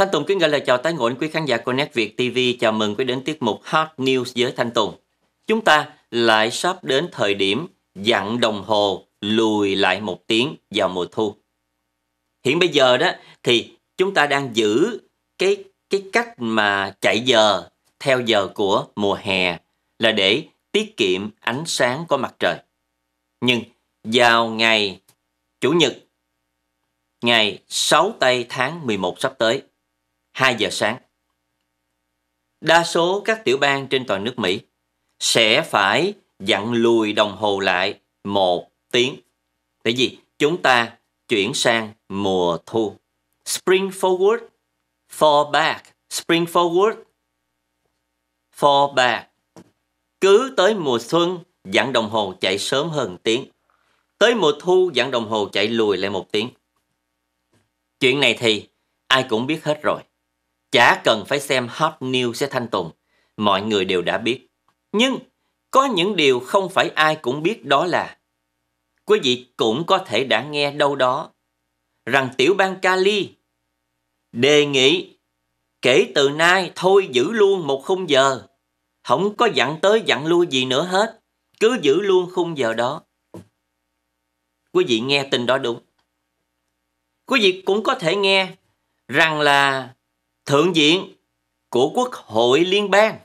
Thanh Tùng kính gửi lời chào tái ngộ quý khán giả của Net Việt TV. Chào mừng quý đến tiết mục Hot News với Thanh Tùng. Chúng ta lại sắp đến thời điểm dặn đồng hồ lùi lại một tiếng vào mùa thu. Hiện bây giờ đó thì chúng ta đang giữ cái cái cách mà chạy giờ theo giờ của mùa hè là để tiết kiệm ánh sáng của mặt trời. Nhưng vào ngày Chủ nhật ngày 6 tây tháng 11 sắp tới 2 giờ sáng. Đa số các tiểu bang trên toàn nước Mỹ sẽ phải dặn lùi đồng hồ lại một tiếng. Tại vì chúng ta chuyển sang mùa thu. Spring forward, fall back. Spring forward, fall back. Cứ tới mùa xuân, dặn đồng hồ chạy sớm hơn tiếng. Tới mùa thu, dặn đồng hồ chạy lùi lại một tiếng. Chuyện này thì ai cũng biết hết rồi. Chả cần phải xem hot news sẽ thanh tùng, mọi người đều đã biết. Nhưng có những điều không phải ai cũng biết đó là Quý vị cũng có thể đã nghe đâu đó rằng tiểu bang Cali đề nghị kể từ nay thôi giữ luôn một khung giờ. Không có dặn tới dặn lui gì nữa hết, cứ giữ luôn khung giờ đó. Quý vị nghe tin đó đúng. Quý vị cũng có thể nghe rằng là Thượng viện của Quốc hội Liên bang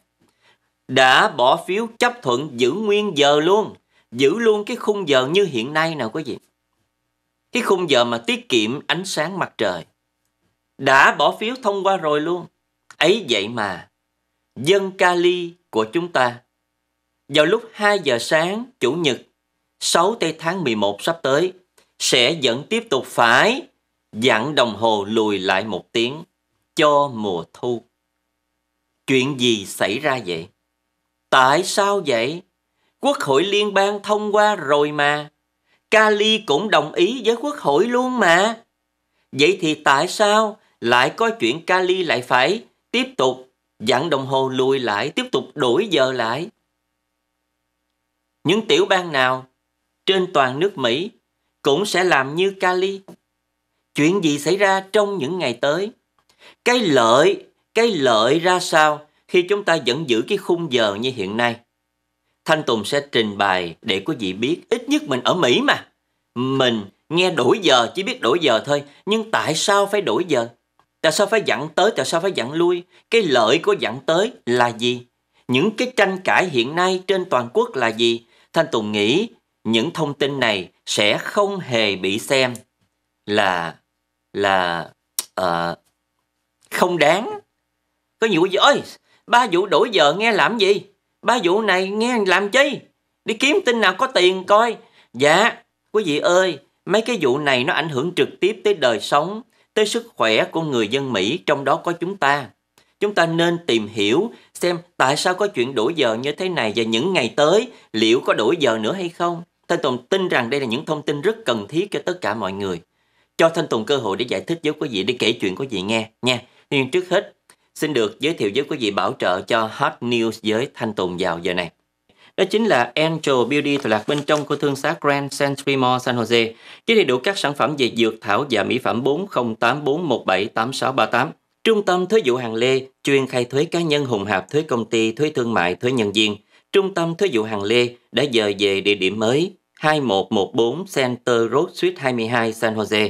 đã bỏ phiếu chấp thuận giữ nguyên giờ luôn, giữ luôn cái khung giờ như hiện nay nào quý vị. Cái khung giờ mà tiết kiệm ánh sáng mặt trời đã bỏ phiếu thông qua rồi luôn. Ấy vậy mà dân Cali của chúng ta vào lúc 2 giờ sáng chủ nhật 6 tây tháng 11 sắp tới sẽ vẫn tiếp tục phải dặn đồng hồ lùi lại một tiếng cho mùa thu. Chuyện gì xảy ra vậy? Tại sao vậy? Quốc hội liên bang thông qua rồi mà. Cali cũng đồng ý với quốc hội luôn mà. Vậy thì tại sao lại có chuyện Cali lại phải tiếp tục dặn đồng hồ lùi lại, tiếp tục đổi giờ lại? Những tiểu bang nào trên toàn nước Mỹ cũng sẽ làm như Cali. Chuyện gì xảy ra trong những ngày tới? cái lợi cái lợi ra sao khi chúng ta vẫn giữ cái khung giờ như hiện nay thanh tùng sẽ trình bày để quý vị biết ít nhất mình ở mỹ mà mình nghe đổi giờ chỉ biết đổi giờ thôi nhưng tại sao phải đổi giờ tại sao phải dặn tới tại sao phải dặn lui cái lợi của dặn tới là gì những cái tranh cãi hiện nay trên toàn quốc là gì thanh tùng nghĩ những thông tin này sẽ không hề bị xem là là uh, không đáng. Có nhiều gì ơi, ba vụ đổi giờ nghe làm gì? Ba vụ này nghe làm chi? Đi kiếm tin nào có tiền coi. Dạ, quý vị ơi, mấy cái vụ này nó ảnh hưởng trực tiếp tới đời sống, tới sức khỏe của người dân Mỹ, trong đó có chúng ta. Chúng ta nên tìm hiểu xem tại sao có chuyện đổi giờ như thế này và những ngày tới liệu có đổi giờ nữa hay không. Thanh Tùng tin rằng đây là những thông tin rất cần thiết cho tất cả mọi người. Cho Thanh Tùng cơ hội để giải thích với quý vị, để kể chuyện của quý vị nghe nha. Nhưng trước hết, xin được giới thiệu với quý vị bảo trợ cho Hot News giới thanh tùng vào giờ này. Đó chính là Angel Beauty tọa lạc bên trong khu thương xá Grand Century Mall San Jose, với đầy đủ các sản phẩm về dược thảo và mỹ phẩm 4084178638. Trung tâm thuế vụ hàng lê chuyên khai thuế cá nhân hùng hạp thuế công ty, thuế thương mại, thuế nhân viên. Trung tâm thuế vụ hàng lê đã dời về địa điểm mới 2114 Center Road Suite 22 San Jose,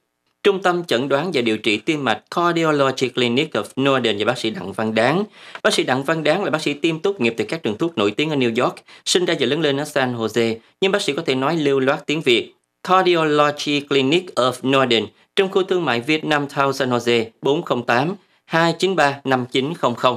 Trung tâm chẩn đoán và điều trị tim mạch Cardiology Clinic of Northern và bác sĩ Đặng Văn Đáng. Bác sĩ Đặng Văn Đáng là bác sĩ tiêm tốt nghiệp từ các trường thuốc nổi tiếng ở New York, sinh ra và lớn lên ở San Jose, nhưng bác sĩ có thể nói lưu loát tiếng Việt. Cardiology Clinic of Northern trong khu thương mại Việt Nam, Town San Jose 408 293 5900.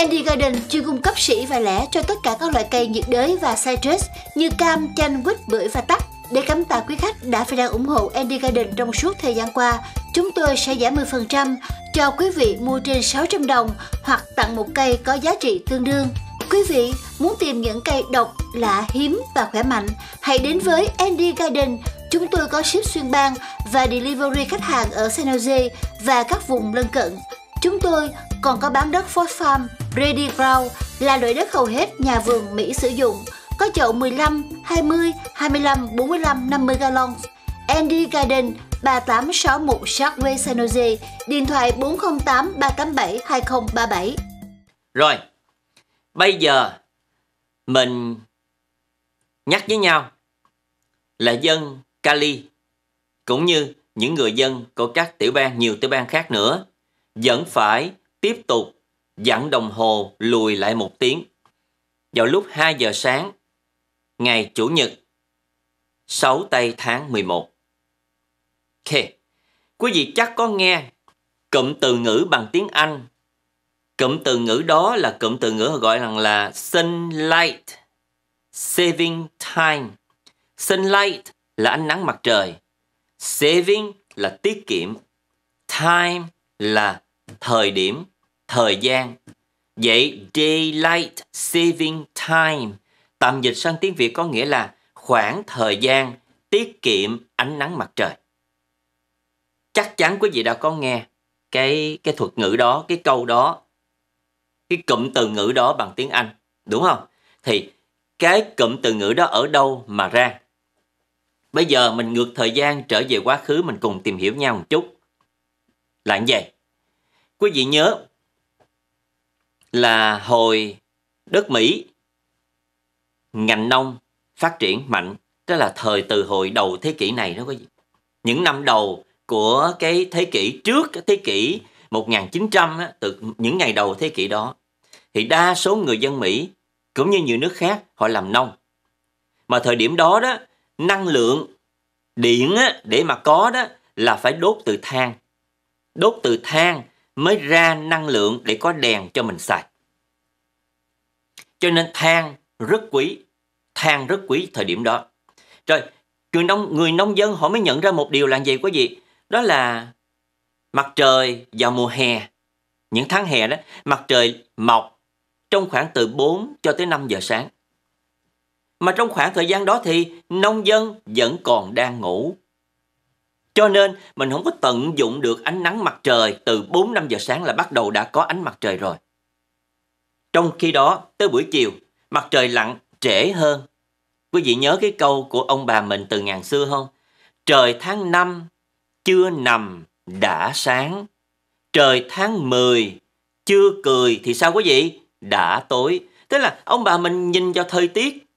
Andy Garden chuyên cung cấp sỉ và lẻ cho tất cả các loại cây nhiệt đới và citrus như cam, chanh, quýt, bưởi và tắc. Để cảm tạ quý khách đã và đang ủng hộ Andy Garden trong suốt thời gian qua, chúng tôi sẽ giảm 10% cho quý vị mua trên 600 đồng hoặc tặng một cây có giá trị tương đương. Quý vị muốn tìm những cây độc, lạ, hiếm và khỏe mạnh, hãy đến với Andy Garden. Chúng tôi có ship xuyên bang và delivery khách hàng ở San Jose và các vùng lân cận. Chúng tôi còn có bán đất Ford Farm, Ready Ground là loại đất hầu hết nhà vườn Mỹ sử dụng, có chậu 15, 20, 25, 45, 50 gallon. Andy Garden 3861 Sharkway San Jose, điện thoại 408 387 2037. Rồi, bây giờ mình nhắc với nhau là dân Cali cũng như những người dân của các tiểu bang nhiều tiểu bang khác nữa vẫn phải tiếp tục dặn đồng hồ lùi lại một tiếng. Vào lúc 2 giờ sáng, ngày Chủ nhật, 6 tây tháng 11. Ok, quý vị chắc có nghe cụm từ ngữ bằng tiếng Anh. Cụm từ ngữ đó là cụm từ ngữ gọi rằng là sunlight, saving time. Sunlight là ánh nắng mặt trời. Saving là tiết kiệm. Time là thời điểm, thời gian. Vậy daylight saving time tạm dịch sang tiếng Việt có nghĩa là khoảng thời gian tiết kiệm ánh nắng mặt trời. Chắc chắn quý vị đã có nghe cái cái thuật ngữ đó, cái câu đó, cái cụm từ ngữ đó bằng tiếng Anh, đúng không? Thì cái cụm từ ngữ đó ở đâu mà ra? Bây giờ mình ngược thời gian trở về quá khứ mình cùng tìm hiểu nhau một chút. Là như vậy. Quý vị nhớ là hồi đất Mỹ ngành nông phát triển mạnh, đó là thời từ hồi đầu thế kỷ này đó quý vị. Những năm đầu của cái thế kỷ trước thế kỷ 1900 á, từ những ngày đầu thế kỷ đó thì đa số người dân Mỹ cũng như nhiều nước khác họ làm nông. Mà thời điểm đó đó năng lượng điện á, để mà có đó là phải đốt từ than. Đốt từ than mới ra năng lượng để có đèn cho mình xài. Cho nên than rất quý, than rất quý thời điểm đó. Rồi, người nông, người nông dân họ mới nhận ra một điều là gì quý vị? Đó là mặt trời vào mùa hè, những tháng hè đó, mặt trời mọc trong khoảng từ 4 cho tới 5 giờ sáng. Mà trong khoảng thời gian đó thì nông dân vẫn còn đang ngủ cho nên mình không có tận dụng được ánh nắng mặt trời từ 4 5 giờ sáng là bắt đầu đã có ánh mặt trời rồi. Trong khi đó, tới buổi chiều, mặt trời lặn trễ hơn. Quý vị nhớ cái câu của ông bà mình từ ngàn xưa không? Trời tháng 5 chưa nằm đã sáng. Trời tháng 10 chưa cười thì sao quý vị? Đã tối. Tức là ông bà mình nhìn vào thời tiết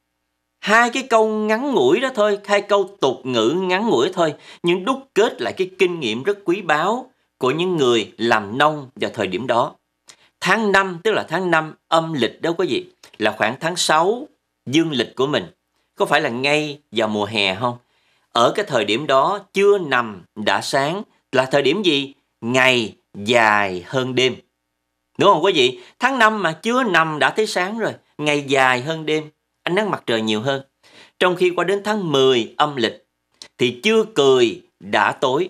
hai cái câu ngắn ngủi đó thôi hai câu tục ngữ ngắn ngủi thôi nhưng đúc kết lại cái kinh nghiệm rất quý báu của những người làm nông vào thời điểm đó tháng 5 tức là tháng 5 âm lịch đâu có gì, là khoảng tháng 6 dương lịch của mình có phải là ngay vào mùa hè không ở cái thời điểm đó chưa nằm đã sáng là thời điểm gì ngày dài hơn đêm đúng không quý vị tháng 5 mà chưa nằm đã thấy sáng rồi ngày dài hơn đêm ánh nắng mặt trời nhiều hơn. Trong khi qua đến tháng 10 âm lịch thì chưa cười đã tối.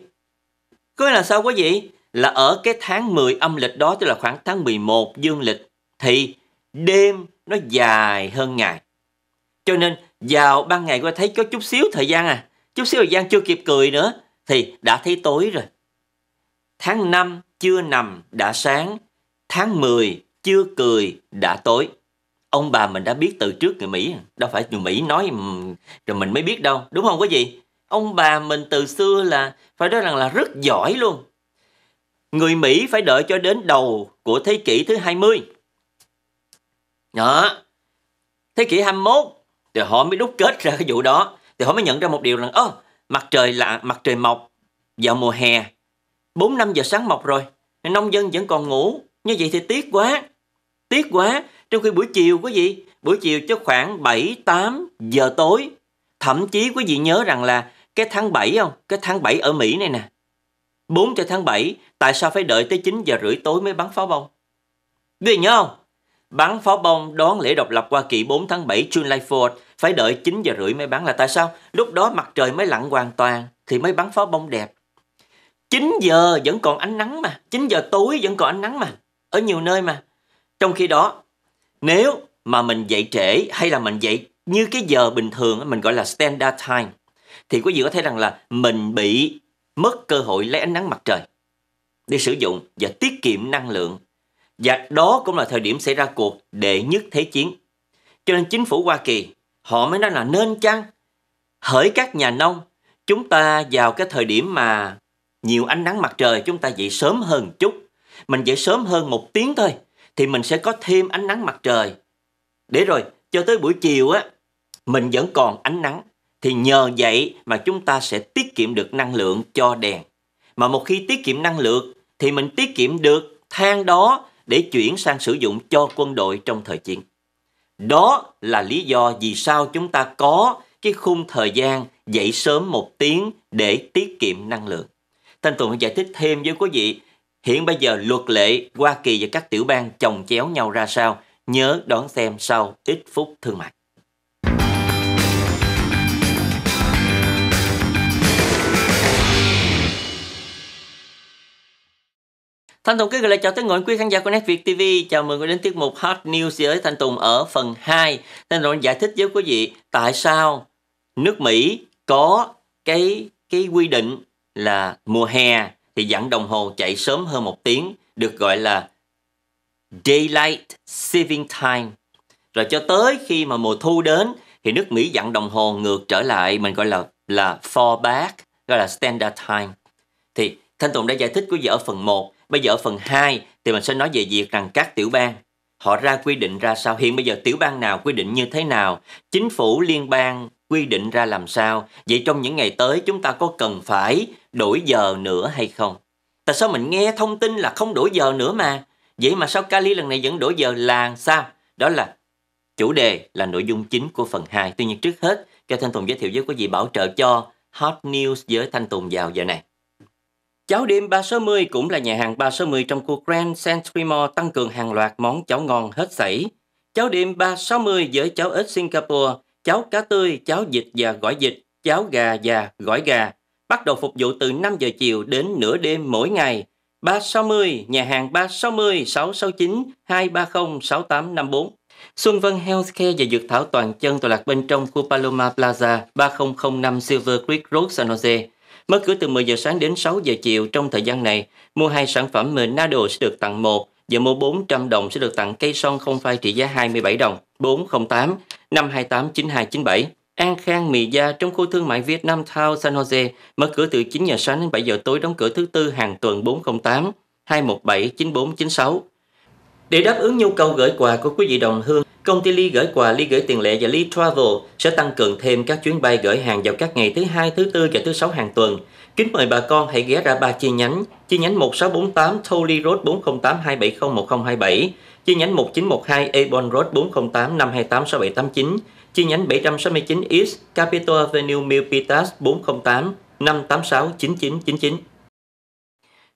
Có là sao quý vị? Là ở cái tháng 10 âm lịch đó tức là khoảng tháng 11 dương lịch thì đêm nó dài hơn ngày. Cho nên vào ban ngày qua thấy có chút xíu thời gian à, chút xíu thời gian chưa kịp cười nữa thì đã thấy tối rồi. Tháng 5 chưa nằm đã sáng, tháng 10 chưa cười đã tối ông bà mình đã biết từ trước người Mỹ đâu phải người Mỹ nói ừ, rồi mình mới biết đâu đúng không quý vị ông bà mình từ xưa là phải nói rằng là rất giỏi luôn người Mỹ phải đợi cho đến đầu của thế kỷ thứ 20 đó thế kỷ 21 thì họ mới đúc kết ra cái vụ đó thì họ mới nhận ra một điều rằng ơ mặt trời là mặt trời mọc vào mùa hè 4 năm giờ sáng mọc rồi nông dân vẫn còn ngủ như vậy thì tiếc quá tiếc quá trong khi buổi chiều quý vị, buổi chiều cho khoảng 7 8 giờ tối, thậm chí quý vị nhớ rằng là cái tháng 7 không? Cái tháng 7 ở Mỹ này nè. 4 cho tháng 7, tại sao phải đợi tới 9 giờ rưỡi tối mới bắn pháo bông? Quý vị nhớ không? Bắn pháo bông đón lễ độc lập Hoa Kỳ 4 tháng 7 July 4 phải đợi 9 giờ rưỡi mới bắn là tại sao? Lúc đó mặt trời mới lặn hoàn toàn thì mới bắn pháo bông đẹp. 9 giờ vẫn còn ánh nắng mà, 9 giờ tối vẫn còn ánh nắng mà, ở nhiều nơi mà. Trong khi đó, nếu mà mình dậy trễ hay là mình dậy như cái giờ bình thường mình gọi là standard time thì quý vị có thể rằng là mình bị mất cơ hội lấy ánh nắng mặt trời để sử dụng và tiết kiệm năng lượng và đó cũng là thời điểm xảy ra cuộc đệ nhất thế chiến cho nên chính phủ Hoa Kỳ họ mới nói là nên chăng hỡi các nhà nông chúng ta vào cái thời điểm mà nhiều ánh nắng mặt trời chúng ta dậy sớm hơn chút mình dậy sớm hơn một tiếng thôi thì mình sẽ có thêm ánh nắng mặt trời. Để rồi cho tới buổi chiều á mình vẫn còn ánh nắng thì nhờ vậy mà chúng ta sẽ tiết kiệm được năng lượng cho đèn. Mà một khi tiết kiệm năng lượng thì mình tiết kiệm được than đó để chuyển sang sử dụng cho quân đội trong thời chiến. Đó là lý do vì sao chúng ta có cái khung thời gian dậy sớm một tiếng để tiết kiệm năng lượng. Thanh Tùng giải thích thêm với quý vị Hiện bây giờ luật lệ Hoa Kỳ và các tiểu bang chồng chéo nhau ra sao? Nhớ đón xem sau ít phút thương mại. Thanh Tùng kính gửi lời chào tới ngồi quý khán giả của Net Việt TV. Chào mừng quý đến tiết mục Hot News với Thanh Tùng ở phần 2. Thanh Tùng giải thích với quý vị tại sao nước Mỹ có cái cái quy định là mùa hè thì dặn đồng hồ chạy sớm hơn một tiếng, được gọi là Daylight Saving Time. Rồi cho tới khi mà mùa thu đến thì nước Mỹ dặn đồng hồ ngược trở lại mình gọi là là fall back, gọi là standard time. Thì Thanh Tùng đã giải thích của vợ phần 1, bây giờ ở phần 2 thì mình sẽ nói về việc rằng các tiểu bang họ ra quy định ra sao hiện bây giờ tiểu bang nào quy định như thế nào chính phủ liên bang quy định ra làm sao, vậy trong những ngày tới chúng ta có cần phải đổi giờ nữa hay không? Tại sao mình nghe thông tin là không đổi giờ nữa mà? Vậy mà sao Kali lần này vẫn đổi giờ là sao? Đó là chủ đề là nội dung chính của phần 2. Tuy nhiên trước hết, cho Thanh Tùng giới thiệu với quý vị bảo trợ cho Hot News với Thanh Tùng vào giờ này. Cháo đêm 360 cũng là nhà hàng 360 trong khu Grand Centrimo tăng cường hàng loạt món cháo ngon hết sảy. Cháo đêm 360 với cháo ếch Singapore cháo cá tươi, cháo vịt và gỏi vịt, cháo gà và gỏi gà. Bắt đầu phục vụ từ 5 giờ chiều đến nửa đêm mỗi ngày. 360, nhà hàng 360 669 230 6854. Xuân Vân Healthcare và Dược Thảo Toàn Chân tọa lạc bên trong khu Paloma Plaza 3005 Silver Creek Road San Jose. Mở cửa từ 10 giờ sáng đến 6 giờ chiều trong thời gian này, mua hai sản phẩm Menado sẽ được tặng một và mua 400 đồng sẽ được tặng cây son không phai trị giá 27 đồng, 408 năm 289297, An Khang Mì Gia trong khu thương mại Việt Nam Town San Jose mở cửa từ 9 giờ sáng đến 7 giờ tối đóng cửa thứ tư hàng tuần 408 217 9496. Để đáp ứng nhu cầu gửi quà của quý vị đồng hương, công ty Ly gửi quà Ly gửi tiền lẻ và Ly Travel sẽ tăng cường thêm các chuyến bay gửi hàng vào các ngày thứ hai, thứ tư và thứ sáu hàng tuần. Kính mời bà con hãy ghé ra ba chi nhánh, chi nhánh 1648 Tolley Road 408 270 1027 chi nhánh 1912 Ebon Road 408 528 6789, chi nhánh 769 East Capitol Avenue Milpitas 408 586 9999.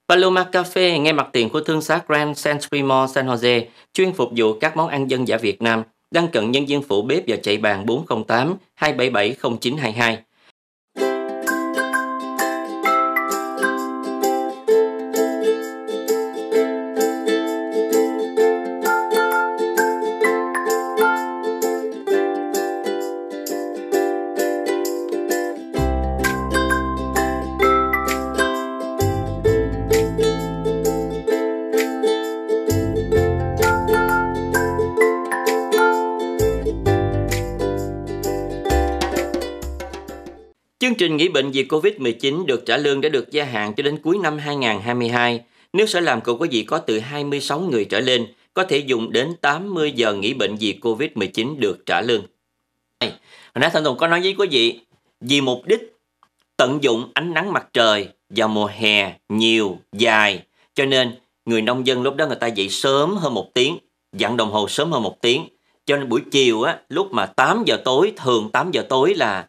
Paloma Cafe ngay mặt tiền của thương xá Grand San Mall San Jose, chuyên phục vụ các món ăn dân giả Việt Nam, đang cận nhân viên phụ bếp và chạy bàn 408 277 0922. nghỉ bệnh vì Covid-19 được trả lương đã được gia hạn cho đến cuối năm 2022. Nếu sở làm của quý vị có từ 26 người trở lên, có thể dùng đến 80 giờ nghỉ bệnh vì Covid-19 được trả lương. Hồi nãy Thanh Tùng có nói với quý vị, vì mục đích tận dụng ánh nắng mặt trời vào mùa hè nhiều, dài, cho nên người nông dân lúc đó người ta dậy sớm hơn một tiếng, dặn đồng hồ sớm hơn một tiếng. Cho nên buổi chiều á, lúc mà 8 giờ tối, thường 8 giờ tối là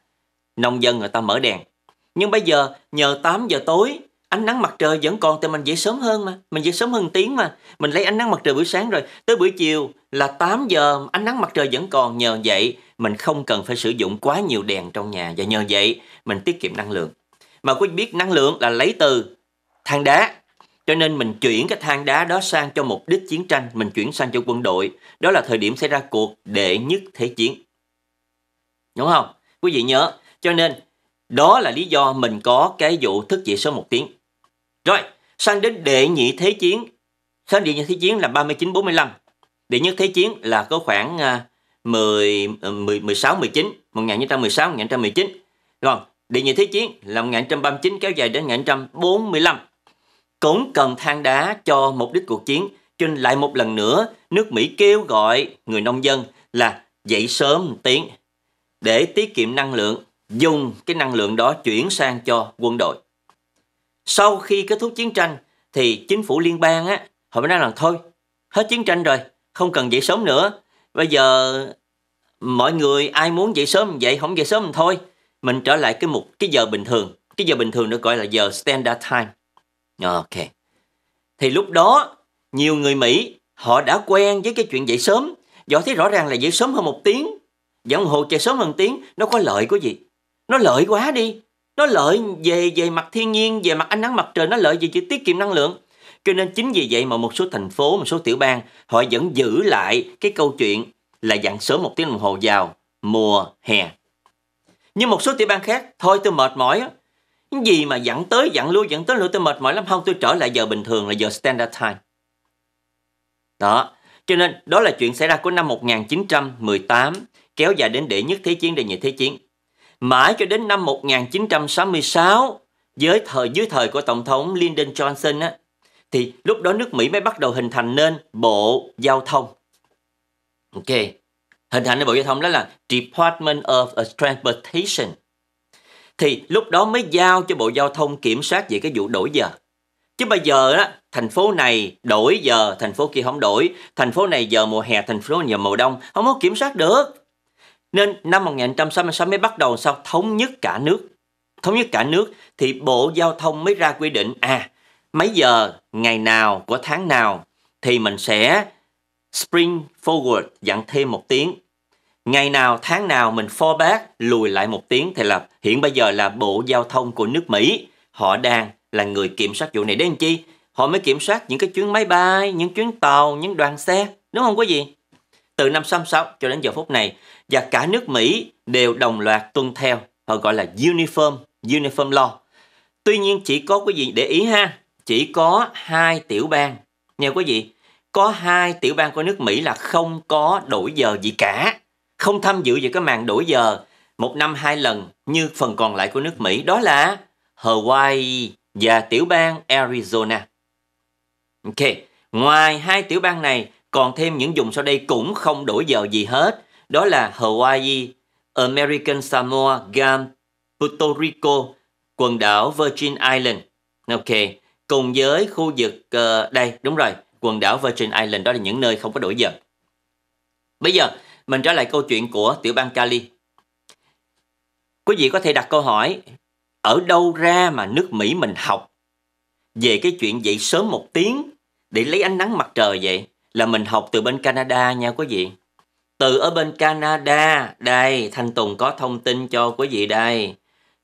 Nông dân người ta mở đèn. Nhưng bây giờ nhờ 8 giờ tối ánh nắng mặt trời vẫn còn thì mình dậy sớm hơn mà mình dậy sớm hơn tiếng mà mình lấy ánh nắng mặt trời buổi sáng rồi tới buổi chiều là 8 giờ ánh nắng mặt trời vẫn còn nhờ vậy mình không cần phải sử dụng quá nhiều đèn trong nhà và nhờ vậy mình tiết kiệm năng lượng mà quý vị biết năng lượng là lấy từ than đá cho nên mình chuyển cái than đá đó sang cho mục đích chiến tranh mình chuyển sang cho quân đội đó là thời điểm xảy ra cuộc đệ nhất thế chiến đúng không quý vị nhớ cho nên, đó là lý do mình có cái vụ thức dậy sớm một tiếng. Rồi, sang đến đệ nhị thế chiến. Sang đệ nhị thế chiến là 39-45. Đệ nhất thế chiến là có khoảng 10, 10, 16, 19, 1916, 1919. Còn địa nhị thế chiến là 1939 kéo dài đến 1945. Cũng cần than đá cho mục đích cuộc chiến. Trên lại một lần nữa, nước Mỹ kêu gọi người nông dân là dậy sớm một tiếng để tiết kiệm năng lượng dùng cái năng lượng đó chuyển sang cho quân đội. Sau khi kết thúc chiến tranh thì chính phủ liên bang á, họ mới nói là thôi, hết chiến tranh rồi, không cần dậy sớm nữa. Bây giờ mọi người ai muốn dậy sớm dậy, không dậy sớm thì thôi. Mình trở lại cái mục cái giờ bình thường. Cái giờ bình thường được gọi là giờ standard time. Ok. Thì lúc đó nhiều người Mỹ họ đã quen với cái chuyện dậy sớm. Do thấy rõ ràng là dậy sớm hơn một tiếng, dòng hồ chạy sớm hơn tiếng, nó có lợi của gì? nó lợi quá đi nó lợi về về mặt thiên nhiên về mặt ánh nắng mặt trời nó lợi về chữ tiết kiệm năng lượng cho nên chính vì vậy mà một số thành phố một số tiểu bang họ vẫn giữ lại cái câu chuyện là dặn sớm một tiếng đồng hồ vào mùa hè nhưng một số tiểu bang khác thôi tôi mệt mỏi cái gì mà dặn tới dặn lui dặn tới lui tôi mệt mỏi lắm không tôi trở lại giờ bình thường là giờ standard time đó cho nên đó là chuyện xảy ra của năm 1918 kéo dài đến đệ nhất thế chiến đệ nhị thế chiến Mãi cho đến năm 1966, dưới thời dưới thời của Tổng thống Lyndon Johnson á, thì lúc đó nước Mỹ mới bắt đầu hình thành nên Bộ Giao thông. Ok. Hình thành nên Bộ Giao thông đó là Department of Transportation. Thì lúc đó mới giao cho Bộ Giao thông kiểm soát về cái vụ đổi giờ. Chứ bây giờ á, thành phố này đổi giờ, thành phố kia không đổi, thành phố này giờ mùa hè, thành phố giờ mùa đông, không có kiểm soát được. Nên năm 1966 mới bắt đầu sau thống nhất cả nước. Thống nhất cả nước thì Bộ Giao thông mới ra quy định à mấy giờ, ngày nào, của tháng nào thì mình sẽ spring forward dặn thêm một tiếng. Ngày nào, tháng nào mình forward lùi lại một tiếng thì là hiện bây giờ là Bộ Giao thông của nước Mỹ. Họ đang là người kiểm soát vụ này đấy anh chi. Họ mới kiểm soát những cái chuyến máy bay, những chuyến tàu, những đoàn xe. Đúng không quý vị? Từ năm 66 cho đến giờ phút này và cả nước Mỹ đều đồng loạt tuân theo, họ gọi là uniform, uniform law. Tuy nhiên chỉ có quý vị để ý ha, chỉ có hai tiểu bang, nha quý vị, có hai tiểu bang của nước Mỹ là không có đổi giờ gì cả, không tham dự vào cái màn đổi giờ một năm hai lần như phần còn lại của nước Mỹ, đó là Hawaii và tiểu bang Arizona. Ok, ngoài hai tiểu bang này còn thêm những vùng sau đây cũng không đổi giờ gì hết đó là Hawaii, American Samoa, Guam, Puerto Rico, quần đảo Virgin Island. Ok, cùng với khu vực uh, đây đúng rồi, quần đảo Virgin Island đó là những nơi không có đổi giờ. Bây giờ mình trở lại câu chuyện của tiểu bang Cali. Quý vị có thể đặt câu hỏi ở đâu ra mà nước Mỹ mình học về cái chuyện dậy sớm một tiếng để lấy ánh nắng mặt trời vậy là mình học từ bên Canada nha quý vị từ ở bên Canada đây Thanh Tùng có thông tin cho quý vị đây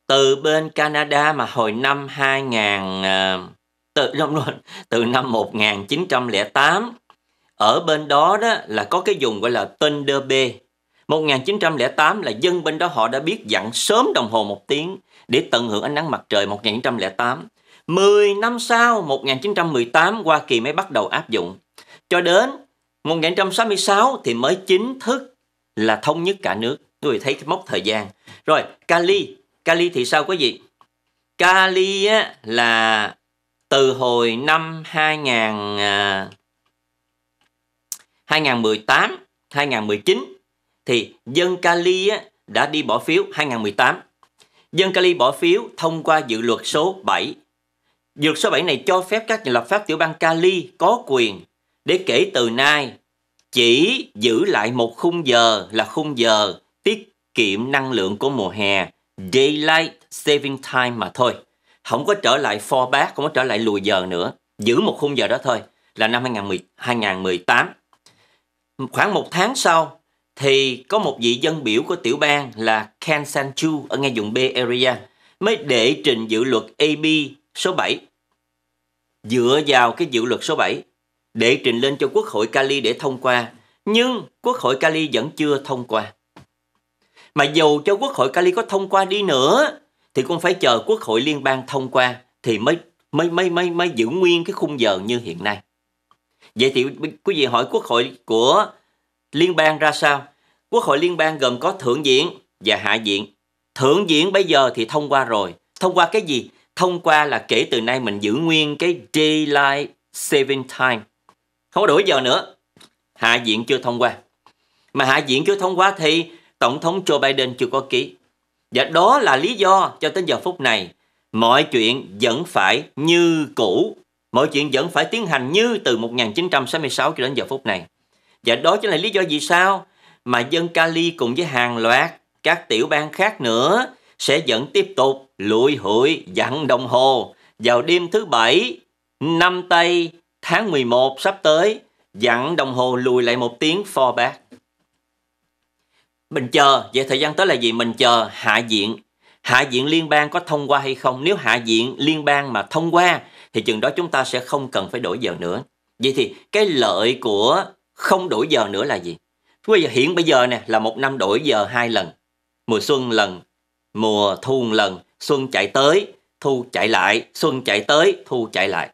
từ bên Canada mà hồi năm 2000 ờ, từ đúng rồi, từ năm 1908 ở bên đó đó là có cái dùng gọi là Thunder Bay 1908 là dân bên đó họ đã biết dặn sớm đồng hồ một tiếng để tận hưởng ánh nắng mặt trời 1908. 10 năm sau 1918 Hoa Kỳ mới bắt đầu áp dụng. Cho đến 1966 thì mới chính thức là thống nhất cả nước. Quý vị thấy cái mốc thời gian. Rồi, Cali. Cali thì sao quý vị? Cali á, là từ hồi năm 2000, à, 2018, 2019 thì dân Cali á, đã đi bỏ phiếu 2018. Dân Cali bỏ phiếu thông qua dự luật số 7. Dự luật số 7 này cho phép các nhà lập pháp tiểu bang Cali có quyền để kể từ nay chỉ giữ lại một khung giờ là khung giờ tiết kiệm năng lượng của mùa hè, daylight saving time mà thôi. Không có trở lại fallback, không có trở lại lùi giờ nữa. Giữ một khung giờ đó thôi là năm 2010, 2018. Khoảng một tháng sau thì có một vị dân biểu của tiểu bang là Ken Sanchu ở ngay vùng Bay Area mới đệ trình dự luật AB số 7 dựa vào cái dự luật số 7 để trình lên cho Quốc hội Cali để thông qua, nhưng Quốc hội Cali vẫn chưa thông qua. Mà dù cho Quốc hội Cali có thông qua đi nữa thì cũng phải chờ Quốc hội liên bang thông qua thì mới mới mới mới, mới giữ nguyên cái khung giờ như hiện nay. Vậy thì quý vị hỏi Quốc hội của liên bang ra sao? Quốc hội liên bang gồm có thượng viện và hạ viện. Thượng viện bây giờ thì thông qua rồi. Thông qua cái gì? Thông qua là kể từ nay mình giữ nguyên cái daylight saving time không có đổi giờ nữa hạ viện chưa thông qua mà hạ viện chưa thông qua thì tổng thống Joe Biden chưa có ký và đó là lý do cho đến giờ phút này mọi chuyện vẫn phải như cũ mọi chuyện vẫn phải tiến hành như từ 1966 cho đến giờ phút này và đó chính là lý do vì sao mà dân Cali cùng với hàng loạt các tiểu bang khác nữa sẽ vẫn tiếp tục lụi hụi dặn đồng hồ vào đêm thứ bảy năm tây tháng 11 sắp tới, dặn đồng hồ lùi lại một tiếng for back. Mình chờ, vậy thời gian tới là gì? Mình chờ hạ diện. Hạ diện liên bang có thông qua hay không? Nếu hạ diện liên bang mà thông qua thì chừng đó chúng ta sẽ không cần phải đổi giờ nữa. Vậy thì cái lợi của không đổi giờ nữa là gì? Bây giờ hiện bây giờ nè là một năm đổi giờ hai lần. Mùa xuân lần, mùa thu lần, xuân chạy tới, thu chạy lại, xuân chạy tới, thu chạy lại.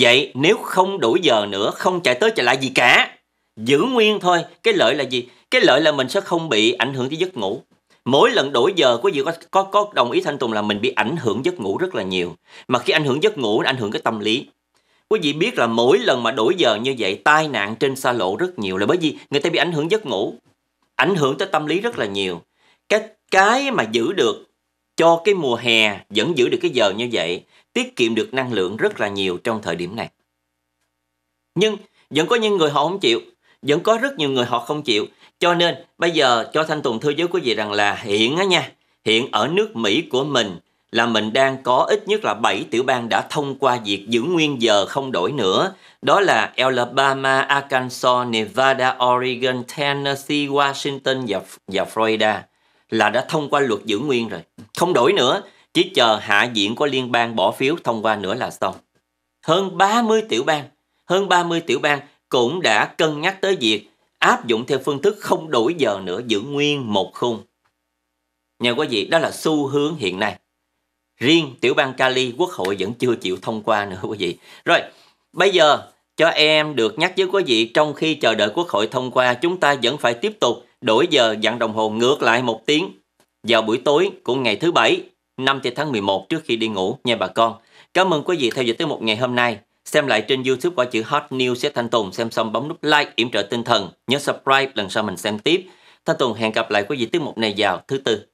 Vậy nếu không đổi giờ nữa, không chạy tới chạy lại gì cả, giữ nguyên thôi, cái lợi là gì? Cái lợi là mình sẽ không bị ảnh hưởng tới giấc ngủ. Mỗi lần đổi giờ có gì có, có có đồng ý Thanh Tùng là mình bị ảnh hưởng giấc ngủ rất là nhiều. Mà khi ảnh hưởng giấc ngủ nó ảnh hưởng cái tâm lý. Quý vị biết là mỗi lần mà đổi giờ như vậy tai nạn trên xa lộ rất nhiều là bởi vì người ta bị ảnh hưởng giấc ngủ, ảnh hưởng tới tâm lý rất là nhiều. Cái cái mà giữ được cho cái mùa hè vẫn giữ được cái giờ như vậy tiết kiệm được năng lượng rất là nhiều trong thời điểm này. Nhưng vẫn có những người họ không chịu, vẫn có rất nhiều người họ không chịu. Cho nên bây giờ cho Thanh Tùng thư với quý vị rằng là hiện á nha, hiện ở nước Mỹ của mình là mình đang có ít nhất là 7 tiểu bang đã thông qua việc giữ nguyên giờ không đổi nữa. Đó là Alabama, Arkansas, Nevada, Oregon, Tennessee, Washington và, và Florida là đã thông qua luật giữ nguyên rồi. Không đổi nữa chỉ chờ hạ viện của liên bang bỏ phiếu thông qua nữa là xong. Hơn 30 tiểu bang, hơn 30 tiểu bang cũng đã cân nhắc tới việc áp dụng theo phương thức không đổi giờ nữa giữ nguyên một khung. Nhờ quý vị, đó là xu hướng hiện nay. Riêng tiểu bang Cali, quốc hội vẫn chưa chịu thông qua nữa quý vị. Rồi, bây giờ cho em được nhắc với quý vị trong khi chờ đợi quốc hội thông qua, chúng ta vẫn phải tiếp tục đổi giờ dặn đồng hồ ngược lại một tiếng vào buổi tối của ngày thứ bảy 5 cho tháng 11 trước khi đi ngủ nha bà con. Cảm ơn quý vị theo dõi tới một ngày hôm nay. Xem lại trên YouTube qua chữ Hot News sẽ Thanh Tùng xem xong bấm nút like yểm trợ tinh thần. Nhớ subscribe lần sau mình xem tiếp. Thanh Tùng hẹn gặp lại quý vị tới một ngày vào thứ tư.